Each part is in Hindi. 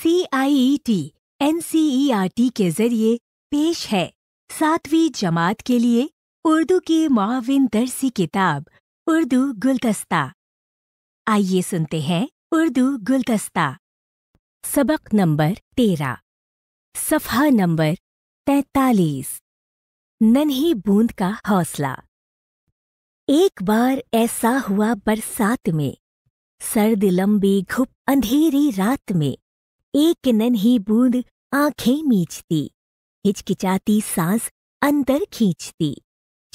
C I E T N C E R T के जरिए पेश है सातवीं जमात के लिए उर्दू की माविन दरसी किताब उर्दू गुलदस्ता आइए सुनते हैं उर्दू गुलदस्ता सबक नंबर तेरह सफा नंबर तैतालीस नन्ही बूंद का हौसला एक बार ऐसा हुआ बरसात में सर्द लंबी घुप अंधेरी रात में एक नन्ही बूंद आंखें मीचती हिचकिचाती सांस अंदर खींचती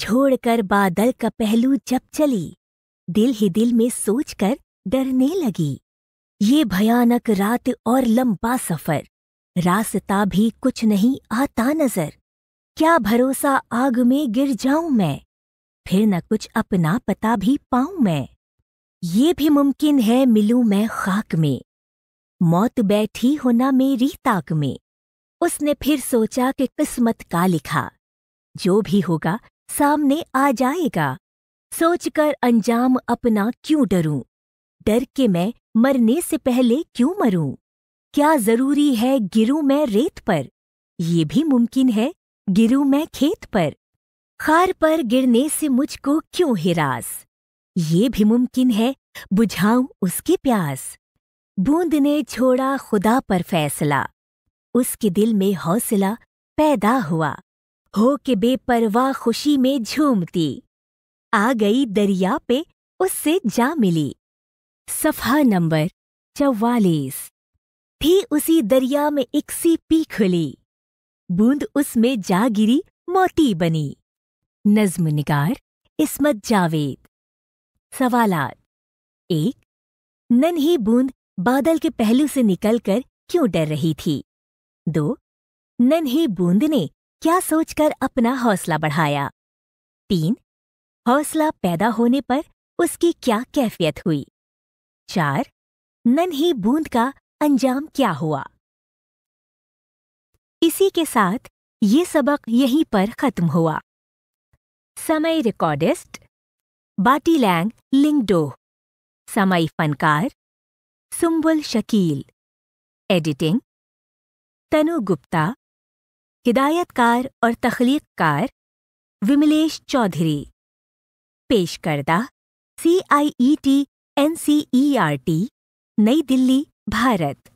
छोड़कर बादल का पहलू जब चली दिल ही दिल में सोचकर डरने लगी ये भयानक रात और लंबा सफर रास्ता भी कुछ नहीं आता नजर क्या भरोसा आग में गिर जाऊं मैं फिर न कुछ अपना पता भी पाऊं मैं ये भी मुमकिन है मिलूं मैं खाक में मौत बैठी हो ना मेरी ताक में उसने फिर सोचा कि किस्मत का लिखा जो भी होगा सामने आ जाएगा सोचकर अंजाम अपना क्यों डरूं डर के मैं मरने से पहले क्यों मरूं क्या जरूरी है गिरूं मैं रेत पर ये भी मुमकिन है गिरूं मैं खेत पर खार पर गिरने से मुझको क्यों हिरास ये भी मुमकिन है बुझाऊं उसकी प्यास बूंद ने छोड़ा खुदा पर फैसला उसके दिल में हौसला पैदा हुआ हो के बेपरवाह खुशी में झूमती आ गई दरिया पे उससे जा मिली सफा नंबर चौवालीस भी उसी दरिया में एक सीपी खुली बूंद उसमें जा गिरी मोती बनी नज्म निगार इसमत जावेद सवालात एक नन्ही बूंद बादल के पहलू से निकलकर क्यों डर रही थी दो नन्ही बूंद ने क्या सोचकर अपना हौसला बढ़ाया तीन हौसला पैदा होने पर उसकी क्या कैफियत हुई चार नन्ही बूंद का अंजाम क्या हुआ इसी के साथ ये सबक यहीं पर खत्म हुआ समय रिकॉर्डिस्ट बाटी लैंग लिंगडो समय फनकार सुम्बुल शकील एडिटिंग तनु गुप्ता हिदायतकार और तख्लीकार विमलेश चौधरी पेशकर्दा C I E T N C E R T New Delhi Bharat